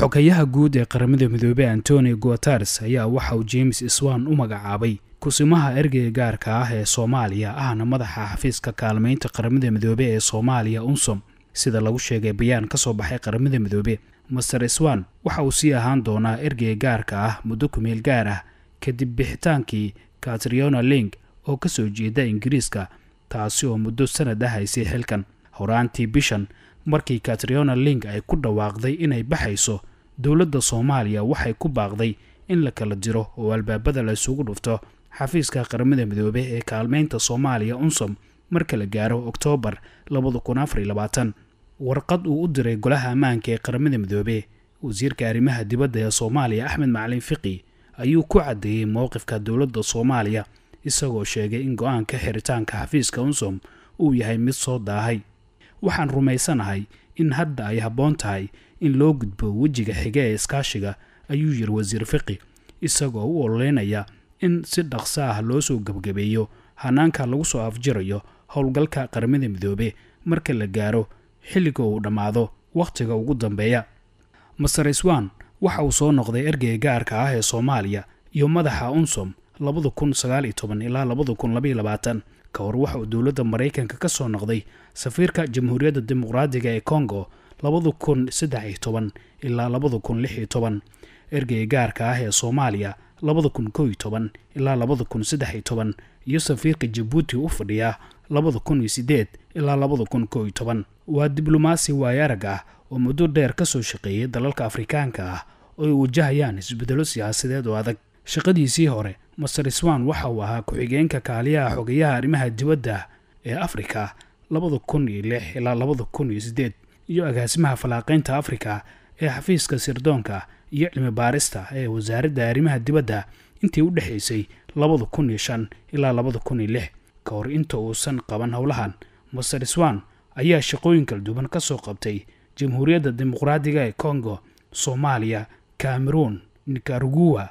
xogayaha guud ee qaramada midoobey antoni guatares ayaa waxa uu james iswan u magacaabay kusimaha ergeyga gaarka ah ee soomaaliya ahna madaxa xafiiska kaalmaynta qaramada midoobe ee soomaaliya unsom sida lagu sheegay bayaan ka soo baxay qaramada midoobe master iswan waxa uu sii ahaan doonaa ergeyga gaarka ah muddo kumeel gaar ah kadib bixitaankii katriona ling oo ka soo jeeda ingiriiska taasi oo muddo sanad ah haysay xilkan horaantii bishan markii katriona ling ay ku dhawaaqday inay baxayso dowladda soomaaliya waxay ku baaqday in la kala jiro oo albaabada la isugu dhufto xafiiska qaramada midoobe ee kaalmeynta soomaaliya unsom marka la gaaro oktoobar warqad uu u diray golaha ammaanka ee qaramada midoobe wasiirka arrimaha dibadda ee soomaaliya axmed macalin fiqi ayuu ku caddeeyey mowqifka dowladda soomaaliya isagoo sheegay in go-aanka xiritaanka xafiiska unsom uu yahay mid soo daahay waxaan rumaysanahay in hadda ay habboon tahay in loo gudbo wejiga xige ee iskaashiga ayuu yiri wasiir fiqi isagoo u ololeynaya in si dhaqso ah loo soo gebgabeeyo hanaanka lagu soo afjirayo howlgalka qaramada midoobe marka la gaaro xilliga uu dhammaado wakhtiga ugu dambeeya maser iswan waxa uu soo noqday ergeyga gaarka ah ee soomaaliya iyo madaxa unsom labada kun sagaal iyo toban ilaa labada kun labaiyo labaatan ka hor waxa uu dowladda maraykanka ka soo noqday safiirka jamhuuriyadda dimuqraadiga ee kongo labada kun saddex iyo toban ilaa labada kun lix iyo toban ergeyga gaarka ah ee soomaaliya labada kun kow iyo toban ilaa labada kun saddex iyo toban iyo safiirka jabuuti u fadhiya labada kun iyo sideed ilaa labada kun kow iyo toban waa diblomaasi arag ah oo muddo dheer ka soo shaqeeyay dalalka afrikaanka ah oo ay wajahayaan isbedelo siyaasadeed oo adag shaqadiisii hore master iswan waxa uu ahaa ku-xigeenka kaaliyaha xogayaha arrimaha dibadda ee afrika labada kun iyo lix ilaa labada kun iyo sideed iyo agaasimaha falanqeynta afrika ee xafiiska sirdoonka iyo cilmi baarista ee wasaaradda arrimaha dibadda intii u dhexaysay labada kun iyo shan ilaa labada kun iyo lix ka hor inta uusan qaban howlahan maser iswan ayaa shaqooyin kala duwan ka soo qabtay jamhuuriyadda dimuqraadiga ee congo soomaaliya cameroon nikaragua